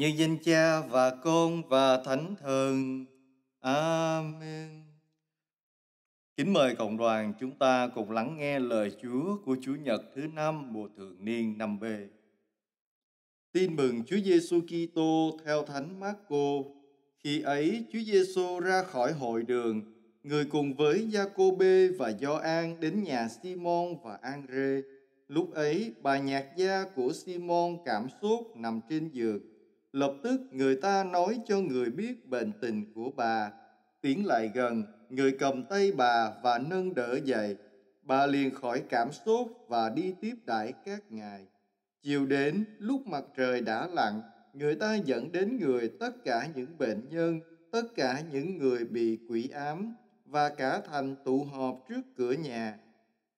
như danh cha và con và thánh thần. Amen. Kính mời cộng đoàn chúng ta cùng lắng nghe lời Chúa của Chúa Nhật thứ năm mùa thường niên năm B. Tin mừng Chúa Giêsu Kitô theo Thánh Marco. Khi ấy Chúa Giêsu ra khỏi hội đường, người cùng với Giacôbê và Gioan đến nhà Simon và Andre. Lúc ấy, bà nhạc gia của Simon cảm xúc nằm trên giường lập tức người ta nói cho người biết bệnh tình của bà. Tiến lại gần, người cầm tay bà và nâng đỡ dậy. Bà liền khỏi cảm sốt và đi tiếp đãi các ngài. Chiều đến, lúc mặt trời đã lặn, người ta dẫn đến người tất cả những bệnh nhân, tất cả những người bị quỷ ám và cả thành tụ họp trước cửa nhà.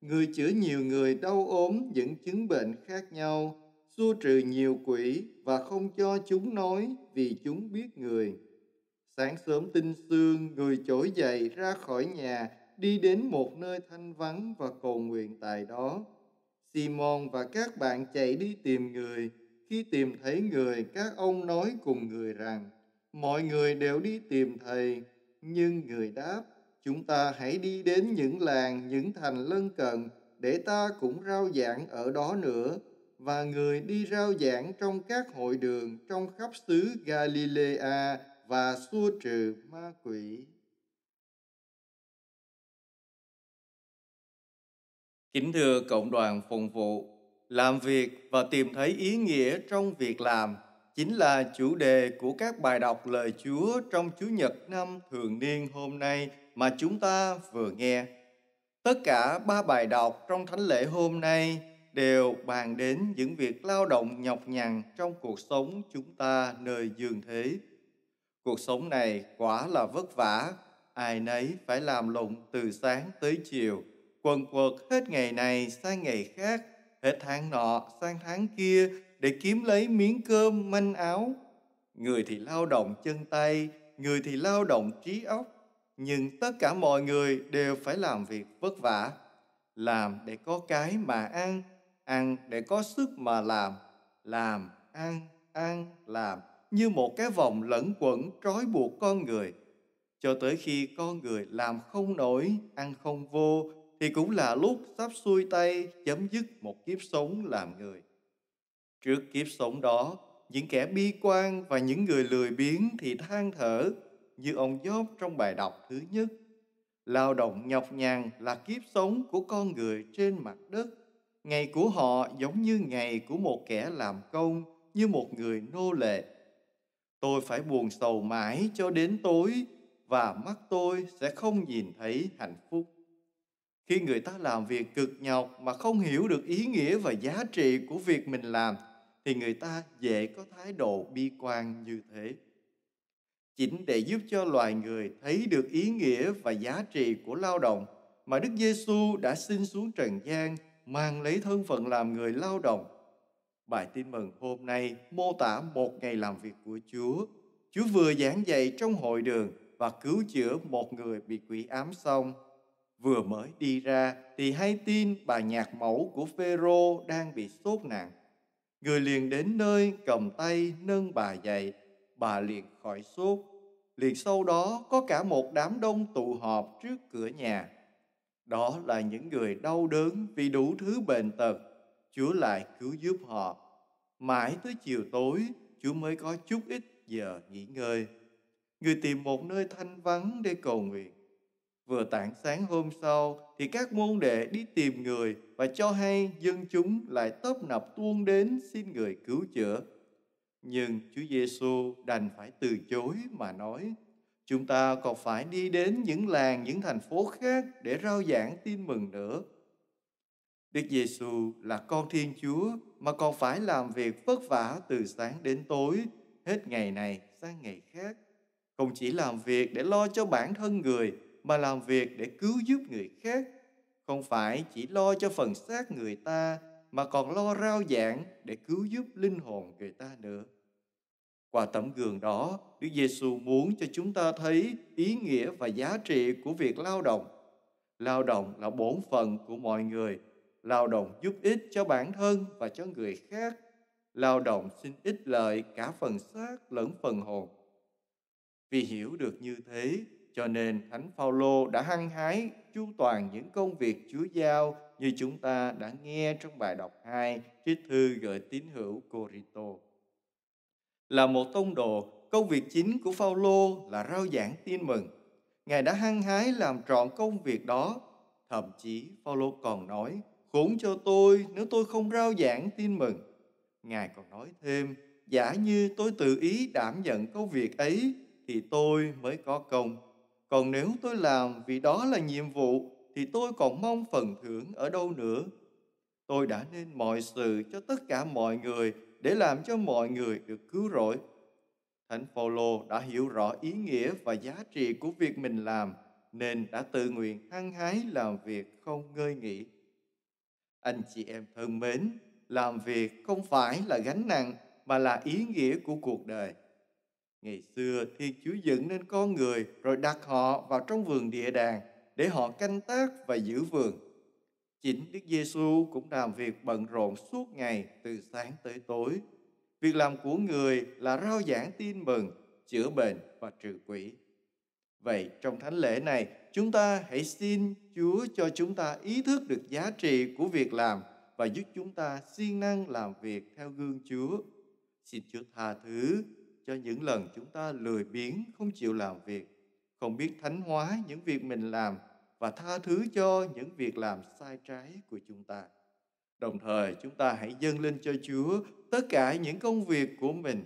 Người chữa nhiều người đau ốm những chứng bệnh khác nhau, xua trừ nhiều quỷ và không cho chúng nói vì chúng biết người. Sáng sớm tinh sương, người trỗi dậy ra khỏi nhà, đi đến một nơi thanh vắng và cầu nguyện tại đó. Simon và các bạn chạy đi tìm người. Khi tìm thấy người, các ông nói cùng người rằng, mọi người đều đi tìm thầy. Nhưng người đáp, chúng ta hãy đi đến những làng, những thành lân cận, để ta cũng rao giảng ở đó nữa và người đi rao giảng trong các hội đường trong khắp xứ Galilea và xua trừ ma quỷ. Kính thưa cộng đoàn phụng vụ, làm việc và tìm thấy ý nghĩa trong việc làm chính là chủ đề của các bài đọc lời Chúa trong Chúa nhật năm thường niên hôm nay mà chúng ta vừa nghe. Tất cả ba bài đọc trong thánh lễ hôm nay đều bàn đến những việc lao động nhọc nhằn trong cuộc sống chúng ta nơi dương thế. Cuộc sống này quả là vất vả, ai nấy phải làm lụng từ sáng tới chiều, quần quật hết ngày này sang ngày khác, hết tháng nọ sang tháng kia để kiếm lấy miếng cơm manh áo. Người thì lao động chân tay, người thì lao động trí óc, nhưng tất cả mọi người đều phải làm việc vất vả, làm để có cái mà ăn, ăn để có sức mà làm làm ăn ăn làm như một cái vòng lẫn quẩn trói buộc con người cho tới khi con người làm không nổi ăn không vô thì cũng là lúc sắp xuôi tay chấm dứt một kiếp sống làm người trước kiếp sống đó những kẻ bi quan và những người lười biếng thì than thở như ông Job trong bài đọc thứ nhất lao động nhọc nhằn là kiếp sống của con người trên mặt đất Ngày của họ giống như ngày của một kẻ làm công, như một người nô lệ. Tôi phải buồn sầu mãi cho đến tối và mắt tôi sẽ không nhìn thấy hạnh phúc. Khi người ta làm việc cực nhọc mà không hiểu được ý nghĩa và giá trị của việc mình làm thì người ta dễ có thái độ bi quan như thế. Chính để giúp cho loài người thấy được ý nghĩa và giá trị của lao động mà Đức Giêsu đã sinh xuống trần gian mang lấy thân phận làm người lao động. Bài tin mừng hôm nay mô tả một ngày làm việc của Chúa. Chúa vừa giảng dạy trong hội đường và cứu chữa một người bị quỷ ám xong. Vừa mới đi ra thì hay tin bà nhạc mẫu của Phêrô đang bị sốt nặng. Người liền đến nơi cầm tay nâng bà dậy, bà liền khỏi sốt. Liền sau đó có cả một đám đông tụ họp trước cửa nhà đó là những người đau đớn vì đủ thứ bệnh tật, Chúa lại cứu giúp họ. Mãi tới chiều tối, Chúa mới có chút ít giờ nghỉ ngơi. Người tìm một nơi thanh vắng để cầu nguyện. Vừa tảng sáng hôm sau thì các môn đệ đi tìm người và cho hay dân chúng lại tấp nập tuôn đến xin người cứu chữa. Nhưng Chúa Giêsu đành phải từ chối mà nói Chúng ta còn phải đi đến những làng, những thành phố khác để rao giảng tin mừng nữa. Đức Giêsu là con Thiên Chúa mà còn phải làm việc vất vả từ sáng đến tối, hết ngày này sang ngày khác. Không chỉ làm việc để lo cho bản thân người mà làm việc để cứu giúp người khác. Không phải chỉ lo cho phần xác người ta mà còn lo rao giảng để cứu giúp linh hồn người ta nữa. Qua tấm gương đó, Đức Giêsu muốn cho chúng ta thấy ý nghĩa và giá trị của việc lao động. Lao động là bổn phận của mọi người. Lao động giúp ích cho bản thân và cho người khác. Lao động xin ích lợi cả phần xác lẫn phần hồn. Vì hiểu được như thế, cho nên Thánh Phaolô đã hăng hái chu toàn những công việc Chúa giao như chúng ta đã nghe trong bài đọc 2 trích thư gửi tín hữu Corinto. Là một tông đồ, công việc chính của Phaolô là rao giảng tin mừng. Ngài đã hăng hái làm trọn công việc đó. Thậm chí Phaolô còn nói, khốn cho tôi nếu tôi không rao giảng tin mừng. Ngài còn nói thêm, giả như tôi tự ý đảm nhận công việc ấy thì tôi mới có công. Còn nếu tôi làm vì đó là nhiệm vụ thì tôi còn mong phần thưởng ở đâu nữa. Tôi đã nên mọi sự cho tất cả mọi người để làm cho mọi người được cứu rỗi. Thánh Phaolô đã hiểu rõ ý nghĩa và giá trị của việc mình làm nên đã tự nguyện hăng hái làm việc không ngơi nghỉ. Anh chị em thân mến, làm việc không phải là gánh nặng mà là ý nghĩa của cuộc đời. Ngày xưa Thiên Chúa dựng nên con người rồi đặt họ vào trong vườn địa đàng để họ canh tác và giữ vườn Chính Đức Giêsu cũng làm việc bận rộn suốt ngày từ sáng tới tối. Việc làm của người là rao giảng tin mừng, chữa bệnh và trừ quỷ. Vậy trong thánh lễ này, chúng ta hãy xin Chúa cho chúng ta ý thức được giá trị của việc làm và giúp chúng ta siêng năng làm việc theo gương Chúa. Xin Chúa tha thứ cho những lần chúng ta lười biếng, không chịu làm việc, không biết thánh hóa những việc mình làm và tha thứ cho những việc làm sai trái của chúng ta. Đồng thời chúng ta hãy dâng lên cho Chúa tất cả những công việc của mình.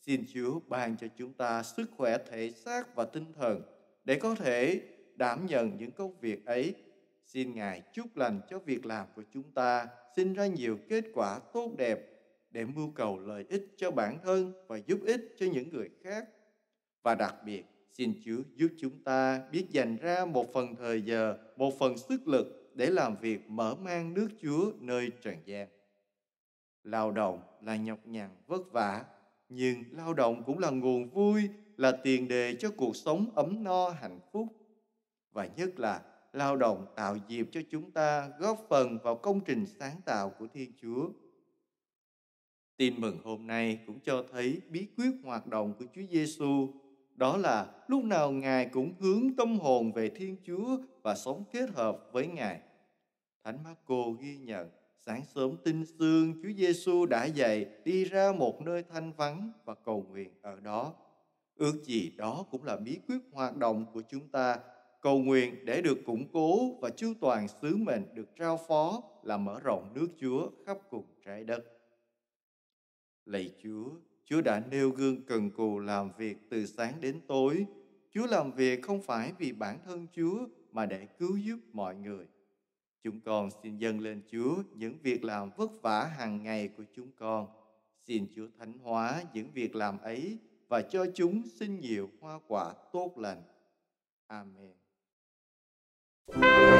Xin Chúa ban cho chúng ta sức khỏe thể xác và tinh thần để có thể đảm nhận những công việc ấy. Xin Ngài chúc lành cho việc làm của chúng ta, sinh ra nhiều kết quả tốt đẹp để mưu cầu lợi ích cho bản thân và giúp ích cho những người khác. Và đặc biệt, Xin Chúa giúp chúng ta biết dành ra một phần thời giờ, một phần sức lực để làm việc mở mang nước Chúa nơi trần gian. Lao động là nhọc nhằn vất vả, nhưng lao động cũng là nguồn vui, là tiền đề cho cuộc sống ấm no hạnh phúc. Và nhất là lao động tạo dịp cho chúng ta góp phần vào công trình sáng tạo của Thiên Chúa. Tin mừng hôm nay cũng cho thấy bí quyết hoạt động của Chúa Giêsu đó là lúc nào Ngài cũng hướng tâm hồn về Thiên Chúa và sống kết hợp với Ngài. Thánh Marco ghi nhận, sáng sớm tinh sương Chúa Giêsu đã dậy đi ra một nơi thanh vắng và cầu nguyện ở đó. Ước gì đó cũng là bí quyết hoạt động của chúng ta, cầu nguyện để được củng cố và chu toàn sứ mệnh được trao phó là mở rộng nước Chúa khắp cùng trái đất. Lạy Chúa, Chúa đã nêu gương cần cù làm việc từ sáng đến tối. Chúa làm việc không phải vì bản thân Chúa mà để cứu giúp mọi người. Chúng con xin dâng lên Chúa những việc làm vất vả hàng ngày của chúng con. Xin Chúa thánh hóa những việc làm ấy và cho chúng sinh nhiều hoa quả tốt lành. Amen.